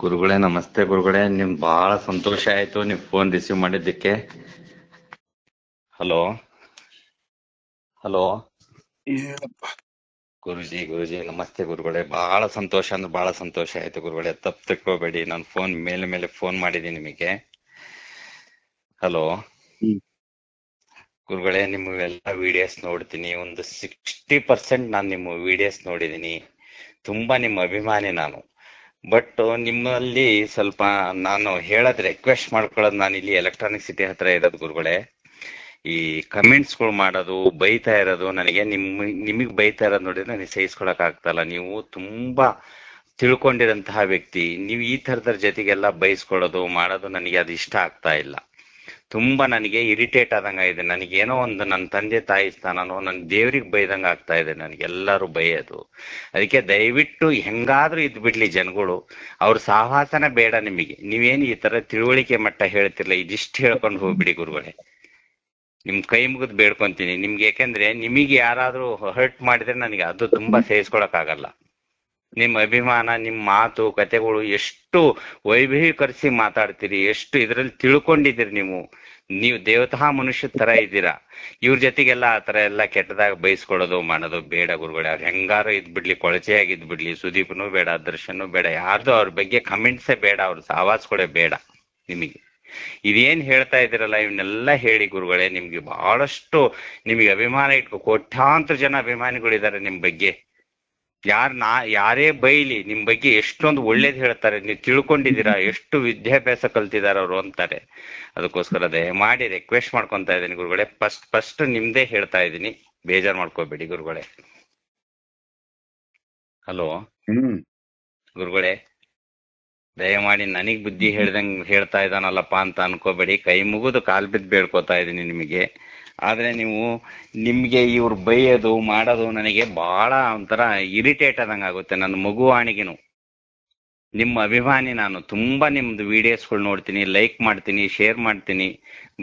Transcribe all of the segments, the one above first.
ಗುರುಗಳೇ ನಮಸ್ತೆ ಗುರುಗಳೇ ನಿಮ್ ಬಹಳ ಸಂತೋಷ ಆಯ್ತು ನಿಮ್ ಫೋನ್ ರಿಸೀವ್ ಮಾಡಿದ್ದಕ್ಕೆ ಹಲೋ ಹಲೋ ಗುರುಜಿ ಗುರುಜಿ ನಮಸ್ತೆ ಗುರುಗಳೇ ಬಹಳ ಸಂತೋಷ ಅಂದ್ರೆ ಬಹಳ ಸಂತೋಷ ಆಯ್ತು ಗುರುಗಳೇ ತಪ್ಪು ತಕ್ಕೋಬೇಡಿ ನಾನು ಫೋನ್ ಮೇಲೆ ಮೇಲೆ ಫೋನ್ ಮಾಡಿದೀನಿ ನಿಮಗೆ ಹಲೋ ಗುರುಗಳೇ ನಿಮ್ಗೆಲ್ಲ ವಿಡಿಯೋಸ್ ನೋಡ್ತೀನಿ ಒಂದು ಸಿಕ್ಸ್ಟಿ ಪರ್ಸೆಂಟ್ ನಾನು ನಿಮ್ಮ ವಿಡಿಯೋಸ್ ನೋಡಿದೀನಿ ತುಂಬಾ ನಿಮ್ಮ ಅಭಿಮಾನಿ ನಾನು ಬಟ್ ನಿಮ್ಮಲ್ಲಿ ಸ್ವಲ್ಪ ನಾನು ಹೇಳದ್ ರಿಕ್ವೆಸ್ಟ್ ಮಾಡ್ಕೊಳ್ಳೋದು ನಾನು ಇಲ್ಲಿ ಎಲೆಕ್ಟ್ರಾನಿಕ್ ಸಿಟಿ ಹತ್ರ ಇರೋದು ಗುರುಗಳೇ ಈ ಕಮೆಂಟ್ಸ್ಗಳು ಮಾಡೋದು ಬೈತಾ ಇರೋದು ನನಗೆ ನಿಮ್ಮ ನಿಮಗೆ ಬೈತಾ ಇರೋದು ನೋಡಿದ್ರೆ ನನಗೆ ಸಹಿಸ್ಕೊಳಕ್ ಆಗ್ತಲ್ಲ ನೀವು ತುಂಬಾ ತಿಳ್ಕೊಂಡಿರಂತಹ ವ್ಯಕ್ತಿ ನೀವು ಈ ಥರದ ಜೊತೆಗೆಲ್ಲ ಬಯಸ್ಕೊಳ್ಳೋದು ಮಾಡೋದು ನನಗೆ ಅದು ಇಷ್ಟ ಆಗ್ತಾ ಇಲ್ಲ ತುಂಬಾ ನನಗೆ ಇರಿಟೇಟ್ ಆದಂಗ ಇದೆ ನನಗೇನೋ ಒಂದು ನನ್ನ ತಂದೆ ತಾಯಿ ಸ್ಥಾನನೋ ನನ್ನ ದೇವ್ರಿಗೆ ಬೈದಂಗ ಆಗ್ತಾ ಇದೆ ಭಯ ಬೈಯೋದು ಅದಕ್ಕೆ ದಯವಿಟ್ಟು ಹೆಂಗಾದ್ರೂ ಇದ್ ಬಿಡ್ಲಿ ಜನಗಳು ಅವ್ರ ಸಾಹಸನ ಬೇಡ ನಿಮಗೆ ನೀವೇನು ಈ ತರ ತಿಳುವಳಿಕೆ ಮಟ್ಟ ಹೇಳ್ತಿರ್ಲಿಲ್ಲ ಇದಿಷ್ಟು ಹೇಳ್ಕೊಂಡು ಹೋಗ್ಬಿಡಿ ಗುರುಗಳೇ ನಿಮ್ ಕೈ ಮುಗಿದ್ ಬೇಡ್ಕೊಂತೀನಿ ನಿಮ್ಗೆ ಯಾಕೆಂದ್ರೆ ನಿಮಗೆ ಯಾರಾದ್ರೂ ಹರ್ಟ್ ಮಾಡಿದ್ರೆ ನನಗೆ ಅದು ತುಂಬಾ ಸೇರಿಸ್ಕೊಳಕ್ ಆಗಲ್ಲ ನಿಮ್ಮ ಅಭಿಮಾನ ನಿಮ್ಮ ಮಾತು ಕತೆಗಳು ಎಷ್ಟು ವೈಭವೀಕರಿಸಿ ಮಾತಾಡ್ತೀರಿ ಎಷ್ಟು ಇದರಲ್ಲಿ ತಿಳ್ಕೊಂಡಿದ್ದೀರಿ ನೀವು ನೀವು ದೇವತಾ ಮನುಷ್ಯ ತರ ಇದ್ದೀರಾ ಇವ್ರ ಜೊತೆಗೆಲ್ಲ ಆ ತರ ಎಲ್ಲ ಕೆಟ್ಟದಾಗ ಬಯಸ್ಕೊಳ್ಳೋದು ಮಾಡೋದು ಬೇಡ ಗುರುಗಳೇ ಅವ್ರು ಹೆಂಗಾರು ಇದ್ ಬಿಡ್ಲಿ ಕೊಳಚೆ ಇದ್ ಬಿಡ್ಲಿ ಸುದೀಪ್ನು ಬೇಡ ದರ್ಶನ್ ಬೇಡ ಯಾರ್ದು ಅವ್ರ ಬಗ್ಗೆ ಕಮೆಂಟ್ಸೇ ಬೇಡ ಅವ್ರ ಆವಾಜ್ಗಳೇ ಬೇಡ ನಿಮಗೆ ಇದೇನ್ ಹೇಳ್ತಾ ಇದ್ದೀರಲ್ಲ ಇವನ್ನೆಲ್ಲ ಹೇಳಿ ಗುರುಗಳೇ ನಿಮ್ಗೆ ಬಹಳಷ್ಟು ನಿಮಗೆ ಅಭಿಮಾನ ಇಟ್ಕೋ ಕೋಟ್ಯಾಂತರ ಜನ ಅಭಿಮಾನಿಗಳಿದ್ದಾರೆ ನಿಮ್ ಬಗ್ಗೆ ಯಾರ್ ನಾ ಯಾರೇ ಬೈಲಿ ನಿಮ್ ಬಗ್ಗೆ ಎಷ್ಟೊಂದು ಒಳ್ಳೇದ್ ಹೇಳ್ತಾರೆ ನೀವು ತಿಳ್ಕೊಂಡಿದ್ದೀರಾ ಎಷ್ಟು ವಿದ್ಯಾಭ್ಯಾಸ ಕಲ್ತಿದಾರ ಅವ್ರು ಅಂತಾರೆ ಅದಕ್ಕೋಸ್ಕರ ಮಾಡಿ ರಿಕ್ವೆಸ್ಟ್ ಮಾಡ್ಕೊಂತ ಇದ್ದೀನಿ ಗುರುಗಳೇ ಫಸ್ಟ್ ಫಸ್ಟ್ ನಿಮ್ದೇ ಹೇಳ್ತಾ ಇದ್ದೀನಿ ಬೇಜಾರ್ ಮಾಡ್ಕೋಬೇಡಿ ಗುರುಗಳೇ ಹಲೋ ಹ್ಮ್ ಗುರುಗಳೇ ದಯಮಾಡಿ ನನಗ್ ಬುದ್ಧಿ ಹೇಳ್ದಂಗ್ ಹೇಳ್ತಾ ಇದ್ದಾನಲ್ಲಪ್ಪ ಅಂತ ಅನ್ಕೋಬೇಡಿ ಕೈ ಮುಗಿದು ಕಾಲ್ ಬಿದ್ದು ಬೇಡ್ಕೋತಾ ಇದ್ದೀನಿ ನಿಮಗೆ ಆದರೆ ನೀವು ನಿಮಗೆ ಇವ್ರು ಬೈಯೋದು ಮಾಡೋದು ನನಗೆ ಭಾಳ ಒಂಥರ ಇರಿಟೇಟ್ ಆದಂಗಾಗುತ್ತೆ ಆಗುತ್ತೆ ನನ್ನ ಆಣಿಗೆನು ನಿಮ್ಮ ಅಭಿಮಾನಿ ನಾನು ತುಂಬ ನಿಮ್ದು ವೀಡಿಯೋಸ್ಗಳು ನೋಡ್ತೀನಿ ಲೈಕ್ ಮಾಡ್ತೀನಿ ಶೇರ್ ಮಾಡ್ತೀನಿ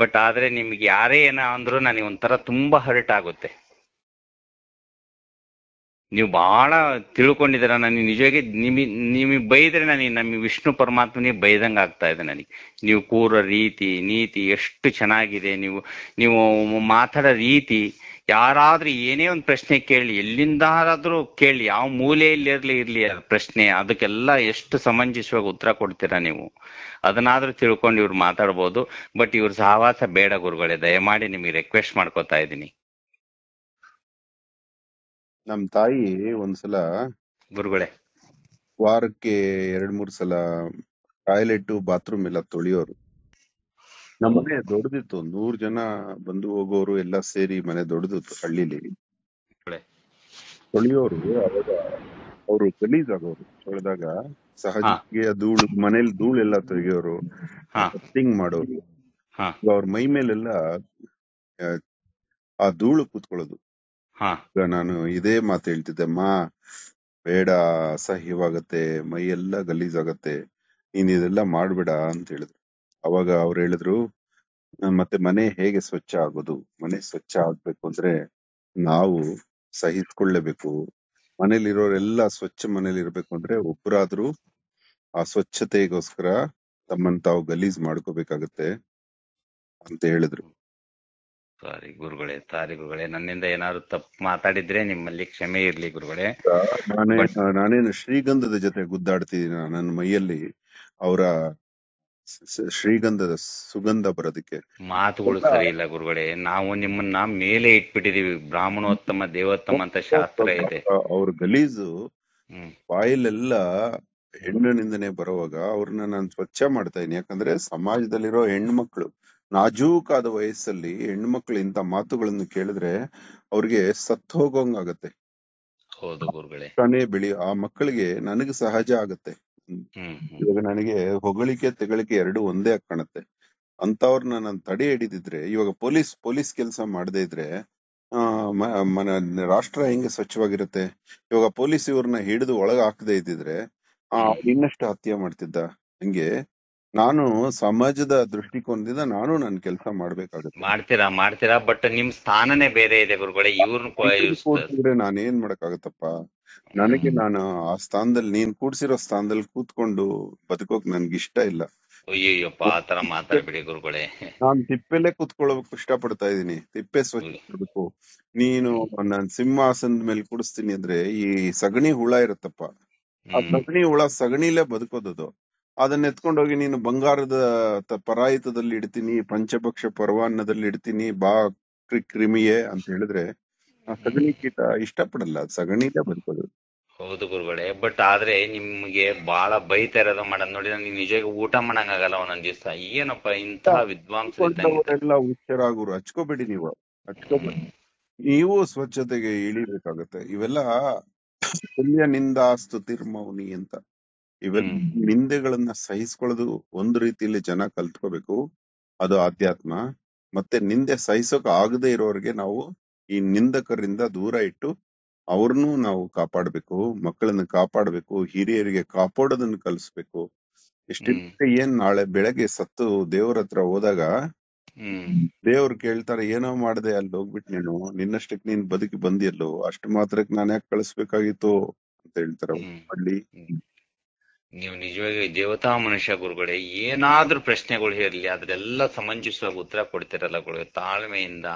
ಬಟ್ ಆದರೆ ನಿಮ್ಗೆ ಯಾರೇ ಏನೋ ಅಂದರೂ ನನಗೆ ಒಂಥರ ತುಂಬ ಹರ್ಟ್ ಆಗುತ್ತೆ ನೀವು ಬಹಳ ತಿಳ್ಕೊಂಡಿದ್ದೀರ ನನಗೆ ನಿಜವಾಗಿ ನಿಮಿ ನಿಮಗೆ ಬೈದ್ರೆ ನನಗೆ ನಮಗೆ ವಿಷ್ಣು ಪರಮಾತ್ಮನೇ ಬೈದಂಗೆ ಆಗ್ತಾ ಇದೆ ನನಗೆ ನೀವು ಕೂರೋ ರೀತಿ ನೀತಿ ಎಷ್ಟು ಚೆನ್ನಾಗಿದೆ ನೀವು ನೀವು ಮಾತಾಡೋ ರೀತಿ ಯಾರಾದ್ರೂ ಏನೇ ಒಂದು ಪ್ರಶ್ನೆ ಕೇಳಿ ಎಲ್ಲಿಂದಾದ್ರೂ ಕೇಳಿ ಯಾವ ಮೂಲೆಯಲ್ಲಿ ಇರಲಿ ಇರಲಿ ಪ್ರಶ್ನೆ ಅದಕ್ಕೆಲ್ಲ ಎಷ್ಟು ಸಮಂಜಸವಾಗಿ ಉತ್ತರ ಕೊಡ್ತೀರಾ ನೀವು ಅದನ್ನಾದ್ರೂ ತಿಳ್ಕೊಂಡು ಇವ್ರು ಮಾತಾಡ್ಬೋದು ಬಟ್ ಇವ್ರ ಸಹವಾಸ ಬೇಡ ಗುರುಗಳೇ ದಯಮಾಡಿ ನಿಮಗೆ ರಿಕ್ವೆಸ್ಟ್ ಮಾಡ್ಕೋತಾ ಇದ್ದೀನಿ ನಮ್ ತಾಯಿ ಒಂದ್ಸಲ ಗುರುಗಳೇ ವಾರಕ್ಕೆ ಎರಡ್ ಮೂರ್ ಸಲ ಟಾಯ್ಲೆಟ್ ಬಾತ್ರೂಮ್ ಎಲ್ಲ ತೊಳೆಯೋರು ಮನೆ ದೊಡ್ಡದಿತ್ತು ನೂರ್ ಜನ ಬಂದು ಹೋಗೋರು ಎಲ್ಲ ಸೇರಿ ಮನೆ ದೊಡ್ಡದಿತ್ತು ಹಳ್ಳಿಲಿ ತೊಳಿಯೋರು ಅವಾಗ ಅವರು ಆಗೋರು ತೊಳೆದಾಗ ಸಹಜಕ್ಕೆ ಧೂಳು ಮನೇಲಿ ಎಲ್ಲ ತೆಗಿಯೋರು ಕಟ್ಟಿಂಗ್ ಮಾಡೋರು ಅವ್ರ ಮೈ ಮೇಲೆಲ್ಲ ಆ ಧೂಳು ಕೂತ್ಕೊಳ್ಳೋದು ಈಗ ನಾನು ಇದೇ ಮಾತು ಹೇಳ್ತಿದ್ದೆ ಅಮ್ಮ ಬೇಡ ಅಸಹ್ಯವಾಗತ್ತೆ ಮೈ ಎಲ್ಲ ಆಗತ್ತೆ ನೀನ್ ಇದೆಲ್ಲ ಮಾಡ್ಬೇಡ ಅಂತ ಹೇಳಿದ್ರು ಅವಾಗ ಅವ್ರು ಹೇಳಿದ್ರು ಮತ್ತೆ ಮನೆ ಹೇಗೆ ಸ್ವಚ್ಛ ಆಗೋದು ಮನೆ ಸ್ವಚ್ಛ ಆಗ್ಬೇಕು ಅಂದ್ರೆ ನಾವು ಸಹಿಸ್ಕೊಳ್ಳೇಬೇಕು ಮನೇಲಿರೋರೆಲ್ಲ ಸ್ವಚ್ಛ ಮನೇಲಿ ಇರ್ಬೇಕು ಅಂದ್ರೆ ಒಬ್ಬರಾದ್ರೂ ಆ ಸ್ವಚ್ಛತೆಗೋಸ್ಕರ ತಮ್ಮನ್ ತಾವು ಗಲೀಜ್ ಮಾಡ್ಕೋಬೇಕಾಗತ್ತೆ ಅಂತ ಹೇಳಿದ್ರು ಸಾರಿ ಗುರುಗಳೇ ಸಾರಿ ಗುರುಗಳೇ ನನ್ನಿಂದ ಏನಾದ್ರು ತಪ್ಪು ಮಾತಾಡಿದ್ರೆ ನಿಮ್ಮಲ್ಲಿ ಕ್ಷಮೆ ಇರ್ಲಿ ಗುರುಗಳೇ ನಾನೇನು ಶ್ರೀಗಂಧದ ಜೊತೆ ಗುದ್ದಾಡ್ತಿದ್ದೀನಿ ನನ್ನ ಮೈಯಲ್ಲಿ ಅವರ ಶ್ರೀಗಂಧದ ಸುಗಂಧ ಬರೋದಕ್ಕೆ ಮಾತುಗಳು ಸರಿ ಇಲ್ಲ ಗುರುಗಳೇ ನಾವು ನಿಮ್ಮನ್ನ ಮೇಲೆ ಇಟ್ಬಿಟ್ಟಿದೀವಿ ಬ್ರಾಹ್ಮಣೋತ್ತಮ ದೇವೋತ್ತಮ ಅಂತ ಶಾಸ್ತ್ರ ಇದೆ ಅವ್ರ ಗಲೀಜು ಬಾಯಲ್ಲೆಲ್ಲ ಹೆಣ್ಣಿನಿಂದನೇ ಬರುವಾಗ ಅವ್ರನ್ನ ನಾನು ಸ್ವಚ್ಛ ಮಾಡ್ತಾ ಇದೀನಿ ಯಾಕಂದ್ರೆ ಸಮಾಜದಲ್ಲಿರೋ ಹೆಣ್ಮಕ್ಳು ನಾಜೂಕಾದ ವಯಸ್ಸಲ್ಲಿ ಹೆಣ್ಮಕ್ಳು ಇಂತ ಮಾತುಗಳನ್ನು ಕೇಳಿದ್ರೆ ಅವ್ರಿಗೆ ಸತ್ ಹೋಗೋಂಗಾಗತ್ತೆ ತಾನೇ ಬೆಳಿ ಆ ಮಕ್ಕಳಿಗೆ ನನಗೆ ಸಹಜ ಆಗತ್ತೆ ಇವಾಗ ನನಗೆ ಹೊಗಳಿಕೆ ತೆಗಳಿಕೆ ಎರಡು ಒಂದೇ ಕಾಣತ್ತೆ ಅಂತವ್ರನ್ನ ನಾನು ತಡೆ ಹಿಡಿದಿದ್ರೆ ಇವಾಗ ಪೊಲೀಸ್ ಪೊಲೀಸ್ ಕೆಲಸ ಮಾಡದೇ ಇದ್ರೆ ಆ ರಾಷ್ಟ್ರ ಹೆಂಗೆ ಸ್ವಚ್ಛವಾಗಿರುತ್ತೆ ಇವಾಗ ಪೊಲೀಸ್ ಇವ್ರನ್ನ ಹಿಡಿದು ಒಳಗ ಹಾಕದೇ ಇದ್ದಿದ್ರೆ ಇನ್ನಷ್ಟು ಹತ್ಯೆ ಮಾಡ್ತಿದ್ದ ಹಂಗೆ ನಾನು ಸಮಾಜದ ದೃಷ್ಟಿಕೋನದಿಂದ ನಾನು ನನ್ನ ಕೆಲಸ ಮಾಡ್ಬೇಕಾಗುತ್ತೆ ಮಾಡ್ತೀರಾ ಮಾಡ್ತೀರಾ ಬಟ್ ನಿಮ್ ಸ್ಥಾನನೇ ಬೇರೆ ಇದೆ ಗುರುಗಳೇ ಇವ್ರನ್ನ ನಾನು ಏನ್ ಮಾಡಕ್ಕಾಗತ್ತಪ್ಪ ನನಗೆ ನಾನು ಆ ಸ್ಥಾನದಲ್ಲಿ ನೀನ್ ಕೂಡ್ಸಿರೋ ಸ್ಥಾನದಲ್ಲಿ ಕೂತ್ಕೊಂಡು ಬದುಕೋಕ್ ನನ್ಗೆ ಇಷ್ಟ ಇಲ್ಲ ಅಯ್ಯಯ್ಯಪ್ಪ ಆತರ ಮಾತಾಡ್ಬಿಡಿ ಗುರುಗಳೇ ನಾನ್ ತಿಪ್ಪೆಲ್ಲೇ ಕೂತ್ಕೊಳ್ಳೋಕ್ ಇಷ್ಟ ಪಡ್ತಾ ಇದೀನಿ ತಿಪ್ಪೆ ಸ್ವಚ್ಛ ನೀನು ನನ್ ಸಿಂಹಾಸನದ ಮೇಲೆ ಕುಡಿಸ್ತೀನಿ ಅಂದ್ರೆ ಈ ಸಗಣಿ ಹುಳ ಇರುತ್ತಪ್ಪ ಆ ಸಗಣಿ ಹುಳ ಸಗಣಿಲೇ ಬದುಕೋದದು ಅದನ್ನ ಎತ್ಕೊಂಡೋಗಿ ನೀನು ಬಂಗಾರದ ತ- ಪರಾಯಿತದಲ್ಲಿ ಇಡ್ತೀನಿ ಪಂಚಭಕ್ಷ ಪರವಾನ್ನದಲ್ಲಿ ಇಡ್ತೀನಿ ಬಾ ಕ್ರಿ- ಕ್ರಿಮಿಯೇ ಅಂತ ಹೇಳಿದ್ರೆ ಸಗಣಿ ಕೀಟ ಇಷ್ಟಪಡಲ್ಲ ಪಡಲ್ಲ ಸಗಣಿಲೇ ಬದುಕೋದು ಹೌದು ಗುರುಗಳೇ ಬಟ್ ಆದ್ರೆ ನಿಮ್ಗೆ ಬಹಳ ಬೈತಾ ಇರೋದು ಮೇಡಮ್ ನೋಡಿ ನೀವು ನಿಜ ಊಟ ಮಾಡಂಗಾಗಲ್ಲ ಒಂದೊಂದ್ ದಿವ್ಸ ಏನಪ್ಪ ಇಂತಹ ವಿದ್ವಾಂಸ ಹುಚ್ಚರಾಗುರು ಹಚ್ಕೋಬೇಡಿ ನೀವು ಹಚ್ಕೋಬೇಡಿ ನೀವು ಸ್ವಚ್ಛತೆಗೆ ಇಳಿಬೇಕಾಗತ್ತೆ ಇವೆಲ್ಲ ನಿಂದಾಸ್ತು ತಿರ್ಮೌನಿ ಅಂತ ಇವೆಲ್ಲ ನಿಂದೆಗಳನ್ನ ಸಹಿಸ್ಕೊಳ್ಳೋದು ಒಂದು ರೀತಿಯಲ್ಲಿ ಜನ ಕಲ್ತ್ಕೋಬೇಕು ಅದು ಆಧ್ಯಾತ್ಮ ಮತ್ತೆ ನಿಂದೆ ಸಹಿಸೋಕೆ ಆಗದೆ ಇರೋರಿಗೆ ನಾವು ಈ ನಿಂದಕರಿಂದ ದೂರ ಇಟ್ಟು ಅವ್ರನ್ನೂ ನಾವು ಕಾಪಾಡ್ಬೇಕು ಮಕ್ಕಳನ್ನ ಕಾಪಾಡ್ಬೇಕು ಹಿರಿಯರಿಗೆ ಕಾಪಾಡೋದನ್ನ ಕಲಿಸ್ಬೇಕು ಹ್ಮ್ ಏನ್ ನಾಳೆ ಬೆಳಗ್ಗೆ ಸತ್ತು ದೇವ್ರ ಹತ್ರ ಹೋದಾಗ ದೇವ್ರ ಕೇಳ್ತಾರ ಕೇಳ್ತಾರೆ ಏನೋ ಮಾಡಿದೆ ಅಲ್ಲಿ ಹೋಗ್ಬಿಟ್ ನೀನು ನಿನ್ನಷ್ಟಕ್ ನೀನ್ ಬದುಕಿ ಬಂದಿಲ್ಲೋ ಅಷ್ಟು ಮಾತ್ರಕ್ ನಾನು ಯಾಕೆ ಕಳಿಸ್ಬೇಕಾಗಿತ್ತು ಅಂತ ಹೇಳ್ತಾರೆ ಅಲ್ಲಿ ನೀವು ನಿಜವಾಗಿ ದೇವತಾ ಮನುಷ್ಯ ಗುರುಗಳೇ ಏನಾದ್ರೂ ಪ್ರಶ್ನೆಗಳು ಇರಲಿ ಅದ್ರೆಲ್ಲ ಸಮಂಜಸವಾಗಿ ಉತ್ತರ ಕೊಡ್ತೀರಲ್ಲ ತಾಳ್ಮೆಯಿಂದ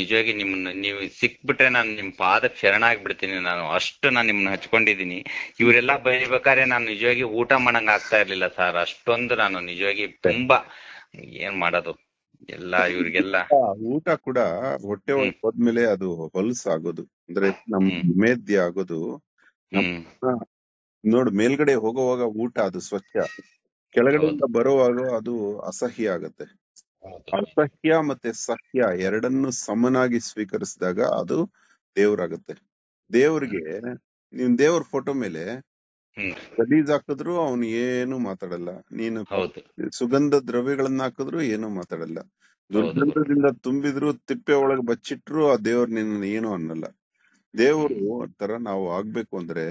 ನಿಜವಾಗಿ ನಿಮ್ಮನ್ನ ನೀವು ಸಿಕ್ಬಿಟ್ರೆ ನಾನು ನಿಮ್ಮ ಪಾದ ಶರಣಾಗ್ಬಿಡ್ತೀನಿ ನಾನು ಅಷ್ಟು ನಾನು ನಿಮ್ಮನ್ನ ಹಚ್ಕೊಂಡಿದ್ದೀನಿ ಇವರೆಲ್ಲ ಬೈಬೇಕಾದ್ರೆ ನಾನು ನಿಜವಾಗಿ ಊಟ ಮಾಡಂಗ ಆಗ್ತಾ ಇರ್ಲಿಲ್ಲ ಸರ್ ಅಷ್ಟೊಂದು ನಾನು ನಿಜವಾಗಿ ತುಂಬಾ ಏನ್ ಮಾಡೋದು ಎಲ್ಲ ಇವ್ರಿಗೆಲ್ಲ ಊಟ ಕೂಡ ಹೊಟ್ಟೆ ಹೋದ್ಮೇಲೆ ಅದು ಆಗೋದು ಅಂದ್ರೆ ನಮ್ ಮೇದ್ಯ ಆಗೋದು ನೋಡು ಮೇಲ್ಗಡೆ ಹೋಗುವಾಗ ಊಟ ಅದು ಸ್ವಚ್ಛ ಕೆಳಗಡೆಯಿಂದ ಬರುವಾಗ ಅದು ಅಸಹ್ಯ ಆಗತ್ತೆ ಅಸಹ್ಯ ಮತ್ತೆ ಸಹ್ಯ ಎರಡನ್ನು ಸಮನಾಗಿ ಸ್ವೀಕರಿಸಿದಾಗ ಅದು ದೇವ್ರಾಗತ್ತೆ ದೇವ್ರಿಗೆ ನೀನ್ ದೇವ್ರ ಫೋಟೋ ಮೇಲೆ ಗಲೀಜ್ ಹಾಕಿದ್ರು ಅವನು ಏನು ಮಾತಾಡಲ್ಲ ನೀನು ಸುಗಂಧ ದ್ರವ್ಯಗಳನ್ನ ಹಾಕಿದ್ರು ಏನು ಮಾತಾಡಲ್ಲ ದುರ್ಗಂಧದಿಂದ ತುಂಬಿದ್ರು ತಿಪ್ಪೆ ಒಳಗೆ ಬಚ್ಚಿಟ್ರು ಆ ದೇವ್ರ ನಿನ್ನ ಏನು ಅನ್ನಲ್ಲ ದೇವರು ತರ ನಾವು ಆಗ್ಬೇಕು ಅಂದ್ರೆ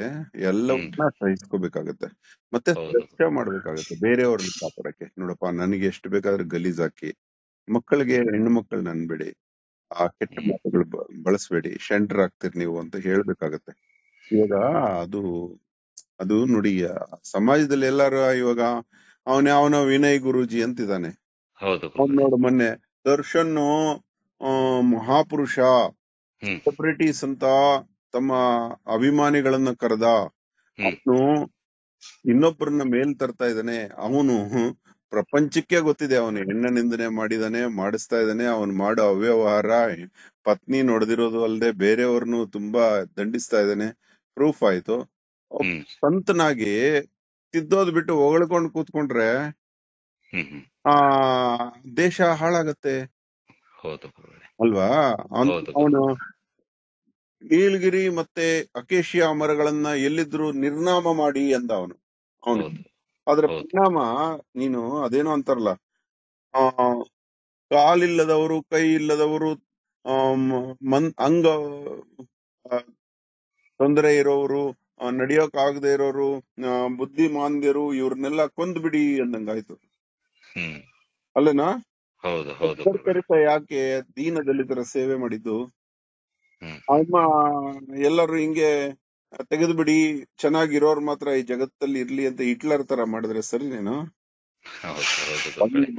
ಎಲ್ಲವನ್ನ ಸಹಿಸ್ಕೋಬೇಕಾಗತ್ತೆ ಮತ್ತೆ ಸ್ವಚ್ಛ ಮಾಡ್ಬೇಕಾಗತ್ತೆ ಬೇರೆಯವ್ರನ್ನ ಕಾಪಾಡಕ್ಕೆ ನೋಡಪ್ಪ ನನಗೆ ಎಷ್ಟು ಬೇಕಾದ್ರೂ ಗಲೀಜ್ ಹಾಕಿ ಮಕ್ಕಳಿಗೆ ಹೆಣ್ಣು ಮಕ್ಕಳು ನನ್ಬೇಡಿ ಆ ಕೆಟ್ಟ ಮಕ್ಕಳು ಬಳಸ್ಬೇಡಿ ಶೆಂಟರ್ ಆಗ್ತೀರಿ ನೀವು ಅಂತ ಹೇಳ್ಬೇಕಾಗತ್ತೆ ಇವಾಗ ಅದು ಅದು ನೋಡಿ ಸಮಾಜದಲ್ಲಿ ಎಲ್ಲಾರು ಇವಾಗ ಅವನೇ ಅವನ ವಿನಯ್ ಗುರುಜಿ ಅಂತಿದ್ದಾನೆ ಹೌದು ನೋಡು ಮೊನ್ನೆ ದರ್ಶನ್ ಮಹಾಪುರುಷ ಸೆಲೆಬ್ರಿಟೀಸ್ ಅಂತ ತಮ್ಮ ಅಭಿಮಾನಿಗಳನ್ನ ಕರೆದ ಅವನು ಇನ್ನೊಬ್ಬರನ್ನ ಮೇಲ್ ತರ್ತಾ ಇದ್ದಾನೆ ಅವನು ಪ್ರಪಂಚಕ್ಕೆ ಗೊತ್ತಿದೆ ಅವನು ಹೆಣ್ಣ ನಿಂದನೆ ಮಾಡಿದಾನೆ ಮಾಡಿಸ್ತಾ ಇದ್ದಾನೆ ಅವನು ಮಾಡೋ ಅವ್ಯವಹಾರ ಪತ್ನಿ ನೋಡದಿರೋದು ಅಲ್ಲದೆ ಬೇರೆಯವ್ರನ್ನು ತುಂಬಾ ದಂಡಿಸ್ತಾ ಇದ್ದಾನೆ ಪ್ರೂಫ್ ಆಯ್ತು ಸಂತನಾಗಿ ತಿದ್ದೋದ್ ಬಿಟ್ಟು ಹೊಗಳ್ಕೊಂಡು ಕೂತ್ಕೊಂಡ್ರೆ ಆ ದೇಶ ಹಾಳಾಗತ್ತೆ ಅಲ್ವಾ ಅವನು ನೀಲಗಿರಿ ಮತ್ತೆ ಅಕೇಶಿಯಾ ಮರಗಳನ್ನ ಎಲ್ಲಿದ್ರು ನಿರ್ನಾಮ ಮಾಡಿ ಅಂದ ಅವನು ಅವನು ಅದರ ಪರಿಣಾಮ ನೀನು ಅದೇನೋ ಅಂತಾರಲ್ಲ ಆ ಕಾಲಿಲ್ಲದವರು ಕೈ ಇಲ್ಲದವರು ಮನ್ ಅಂಗ ತೊಂದರೆ ಇರೋರು ನಡಿಯೋಕ್ ಆಗದೆ ಇರೋರು ಬುದ್ಧಿಮಾಂದ್ಯರು ಇವ್ರನ್ನೆಲ್ಲ ಬಿಡಿ ಅಂದಂಗಾಯ್ತು ಅಲ್ಲೇನಾ ಯಾಕೆ ದೀನ ಸೇವೆ ಮಾಡಿದ್ದು ಅಮ್ಮ ಎಲ್ಲರೂ ಹಿಂಗೆ ತೆಗೆದು ಬಿಡಿ ಚೆನ್ನಾಗಿರೋರ್ ಮಾತ್ರ ಈ ಜಗತ್ತಲ್ಲಿ ಇರ್ಲಿ ಅಂತ ಹಿಟ್ಲರ್ ತರ ಮಾಡಿದ್ರೆ ಸರಿ ನೀನು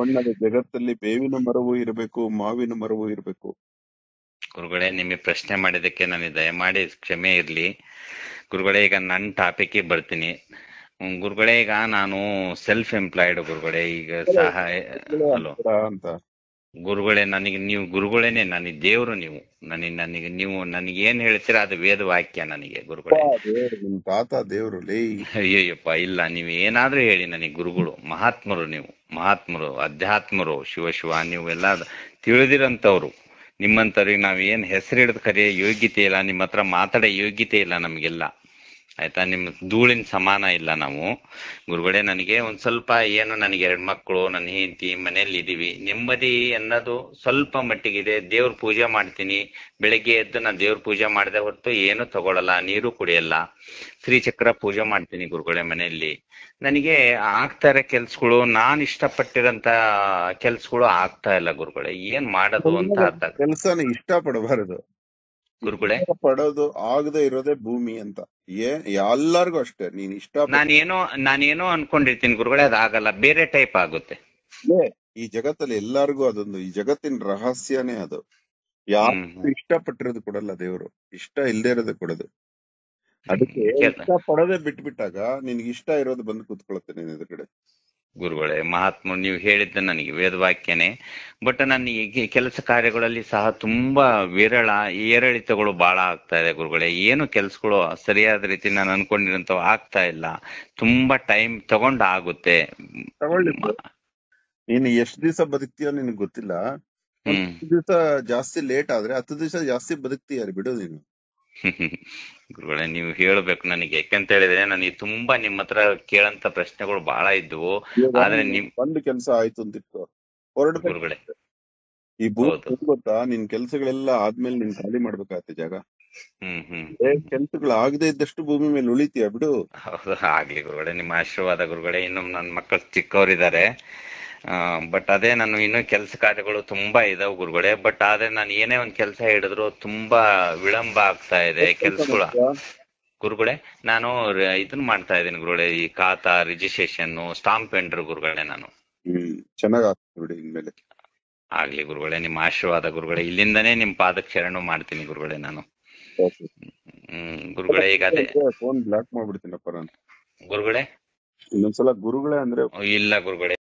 ಬಣ್ಣದ ಜಗತ್ತಲ್ಲಿ ಬೇವಿನ ಮರವೂ ಇರಬೇಕು ಮಾವಿನ ಮರವೂ ಇರಬೇಕು ಗುರುಗಳೇ ನಿಮಗೆ ಪ್ರಶ್ನೆ ಮಾಡಿದಕ್ಕೆ ನನಗೆ ದಯಮಾಡಿ ಕ್ಷಮೆ ಇರ್ಲಿ ಗುರುಗಳೇ ಈಗ ನನ್ನ ಟಾಪಿಕ್ ಬರ್ತೀನಿ ಗುರುಗಳೇ ಈಗ ನಾನು ಸೆಲ್ಫ್ ಎಂಪ್ಲಾಯ್ಡ್ ಗುರುಗಳೇ ಈಗ ಸಹಾಯ ಅಂತ ಗುರುಗಳೇ ನನಗೆ ನೀವು ಗುರುಗಳೇನೆ ನನಗೆ ದೇವರು ನೀವು ನನಗೆ ನನಗೆ ನೀವು ನನಗೆ ಏನ್ ಹೇಳ್ತೀರಾ ಅದು ವೇದ ವಾಕ್ಯ ನನಗೆ ಗುರುಗಳೇ ಅಯ್ಯಪ್ಪ ಇಲ್ಲ ನೀವು ಏನಾದ್ರೂ ಹೇಳಿ ನನಗೆ ಗುರುಗಳು ಮಹಾತ್ಮರು ನೀವು ಮಹಾತ್ಮರು ಅಧ್ಯಾತ್ಮರು ಶಿವಶಿವ ನೀವು ಎಲ್ಲ ತಿಳಿದಿರಂತವ್ರು ನಿಮ್ಮಂತವ್ರಿಗೆ ನಾವ್ ಏನ್ ಹೆಸರಿಡದ್ ಕರೆಯ ಯೋಗ್ಯತೆ ಇಲ್ಲ ನಿಮ್ಮ ಹತ್ರ ಮಾತಾಡೋ ಯೋಗ್ಯತೆ ಇಲ್ಲ ನಮಗೆಲ್ಲ ಆಯ್ತಾ ನಿಮ್ಮ ಧೂಳಿನ ಸಮಾನ ಇಲ್ಲ ನಾವು ಗುರುಗಳೇ ನನಗೆ ಒಂದ್ ಸ್ವಲ್ಪ ಏನು ನನಗೆ ಎರಡು ಮಕ್ಕಳು ನನ್ನ ಹೆಂಡತಿ ಮನೆಯಲ್ಲಿ ಇದೀವಿ ನೆಮ್ಮದಿ ಅನ್ನೋದು ಸ್ವಲ್ಪ ಮಟ್ಟಿಗಿದೆ ದೇವ್ರ ಪೂಜೆ ಮಾಡ್ತೀನಿ ಬೆಳಗ್ಗೆ ಎದ್ದು ನಾನು ದೇವ್ರ ಪೂಜೆ ಮಾಡಿದೆ ಹೊರತು ಏನು ತಗೊಳಲ್ಲ ನೀರು ಕುಡಿಯಲ್ಲ ಶ್ರೀಚಕ್ರ ಪೂಜೆ ಮಾಡ್ತೀನಿ ಗುರುಗಳೇ ಮನೆಯಲ್ಲಿ ನನಗೆ ಆಗ್ತಾ ಇರೋ ಕೆಲ್ಸಗಳು ನಾನ್ ಇಷ್ಟಪಟ್ಟಿರಂತ ಕೆಲ್ಸಗಳು ಆಗ್ತಾ ಇಲ್ಲ ಗುರುಗಳೇ ಏನ್ ಮಾಡೋದು ಅಂತ ಕೆಲಸ ಇಷ್ಟ ಇಷ್ಟಪಡಬಾರದು ಗುರುಗಳೇ ಪಡೋದು ಆಗದೆ ಇರೋದೇ ಭೂಮಿ ಅಂತ ಏ ಎಲ್ಲಾರ್ಗು ಅಷ್ಟೇ ನೀನ್ ಇಷ್ಟ ನಾನೇನೋ ನಾನೇನೋ ಅನ್ಕೊಂಡಿರ್ತೀನಿ ಗುರುಗಳೇ ಆಗಲ್ಲ ಬೇರೆ ಟೈಪ್ ಆಗುತ್ತೆ ಈ ಜಗತ್ತಲ್ಲಿ ಎಲ್ಲಾರ್ಗು ಅದೊಂದು ಈ ಜಗತ್ತಿನ ರಹಸ್ಯನೇ ಅದು ಯಾರು ಪಟ್ಟಿರೋದು ಕೊಡಲ್ಲ ದೇವರು ಇಷ್ಟ ಇಲ್ದೆ ಇರೋದು ಕೊಡೋದು ಅದಕ್ಕೆ ಇಷ್ಟ ಪಡೋದೇ ಬಿಟ್ಬಿಟ್ಟಾಗ ನಿನ್ಗೆ ಇಷ್ಟ ಇರೋದು ಬಂದು ಕೂತ್ಕೊಳತ್ತೆ ನೀನ್ ಎದುರುಗಡೆ ಗುರುಗಳೇ ಮಹಾತ್ಮ ನೀವು ಹೇಳಿದ್ದ ನನಗೆ ವೇದವಾಕ್ಯನೇ ಬಟ್ ನನ್ನ ಈ ಕೆಲಸ ಕಾರ್ಯಗಳಲ್ಲಿ ಸಹ ತುಂಬಾ ವಿರಳ ಏರಳಿತಗಳು ಬಹಳ ಆಗ್ತಾ ಇದೆ ಗುರುಗಳೇ ಏನು ಕೆಲಸಗಳು ಸರಿಯಾದ ರೀತಿ ನಾನು ಅನ್ಕೊಂಡಿರಂತವ್ ಆಗ್ತಾ ಇಲ್ಲ ತುಂಬಾ ಟೈಮ್ ತಗೊಂಡ ಆಗುತ್ತೆ ನೀನು ಎಷ್ಟು ದಿವಸ ಬದುಕ್ತೀಯೋ ನಿನ್ಗೆ ಗೊತ್ತಿಲ್ಲ ದಿವಸ ಜಾಸ್ತಿ ಲೇಟ್ ಆದ್ರೆ ಹತ್ತು ದಿವಸ ಜಾಸ್ತಿ ಬದುಕ್ತೀಯ ಬಿಡು ನೀನು ಗುರುಗಳೇ ನೀವು ಹೇಳ್ಬೇಕು ನನಗೆ ಯಾಕೆಂತ ಹೇಳಿದ್ರೆ ನನಗೆ ತುಂಬಾ ನಿಮ್ಮ ಹತ್ರ ಕೇಳಂತ ಪ್ರಶ್ನೆಗಳು ಬಹಳ ಇದ್ವು ಆದ್ರೆ ನಿಮ್ ಒಂದು ಕೆಲಸ ಆಯ್ತು ಅಂತ ಗುರುಗಳೇ ಈ ಗೊತ್ತಾ ನಿನ್ ಕೆಲ್ಸಗಳೆಲ್ಲ ಆದ್ಮೇಲೆ ನಿಮ್ ಖಾಲಿ ಮಾಡ್ಬೇಕಾಗತ್ತೆ ಜಾಗ ಹ್ಮ್ ಹ್ಮ್ ಕೆಲ್ಸಗಳು ಆಗದೆ ಇದ್ದಷ್ಟು ಭೂಮಿ ಮೇಲೆ ಉಳಿತೀಯ ಬಿಡು ಹೌದು ಆಗ್ಲಿ ಗುರುಗಳೇ ನಿಮ್ಮ ಆಶೀರ್ವಾದ ಗುರುಗಳೇ ಇನ್ನು ನನ್ ಮಕ್ಕಳು ಚಿಕ್ಕವರಿದ್ದಾರೆ ಬಟ್ ಅದೇ ನಾನು ಇನ್ನು ಕೆಲಸ ಕಾರ್ಯಗಳು ತುಂಬಾ ಇದಾವೆ ಗುರುಗಳೇ ಬಟ್ ಆದ್ರೆ ನಾನು ಏನೇ ಒಂದು ಕೆಲಸ ಹಿಡಿದ್ರು ತುಂಬಾ ವಿಳಂಬ ಆಗ್ತಾ ಇದೆ ಕೆಲಸಗಳು ಗುರುಗಳೇ ನಾನು ಇದನ್ನ ಮಾಡ್ತಾ ಇದ್ದೀನಿ ಗುರುಗಳೇ ಈ ಖಾತಾ ರಿಜಿಸ್ಟ್ರೇಷನ್ ಸ್ಟಾಂಪ್ ಎಂಟ್ರ್ ಗುರುಗಳೇ ನಾನು ಚೆನ್ನಾಗಿ ಆಗ್ಲಿ ಗುರುಗಳೇ ನಿಮ್ಮ ಆಶೀರ್ವಾದ ಗುರುಗಳೇ ಇಲ್ಲಿಂದನೇ ನಿಮ್ ಪಾದಕ್ಷರಣ ಮಾಡ್ತೀನಿ ಗುರುಗಳೇ ನಾನು ಗುರುಗಳೇ ಈಗ ಅದೇ ಫೋನ್ ಬ್ಲಾಕ್ ಮಾಡ್ಬಿಡ್ತೀನಪ್ಪ ಗುರುಗಳೇ ಇನ್ನೊಂದ್ಸಲ ಗುರುಗಳೇ ಅಂದ್ರೆ ಇಲ್ಲ ಗುರುಗಳೇ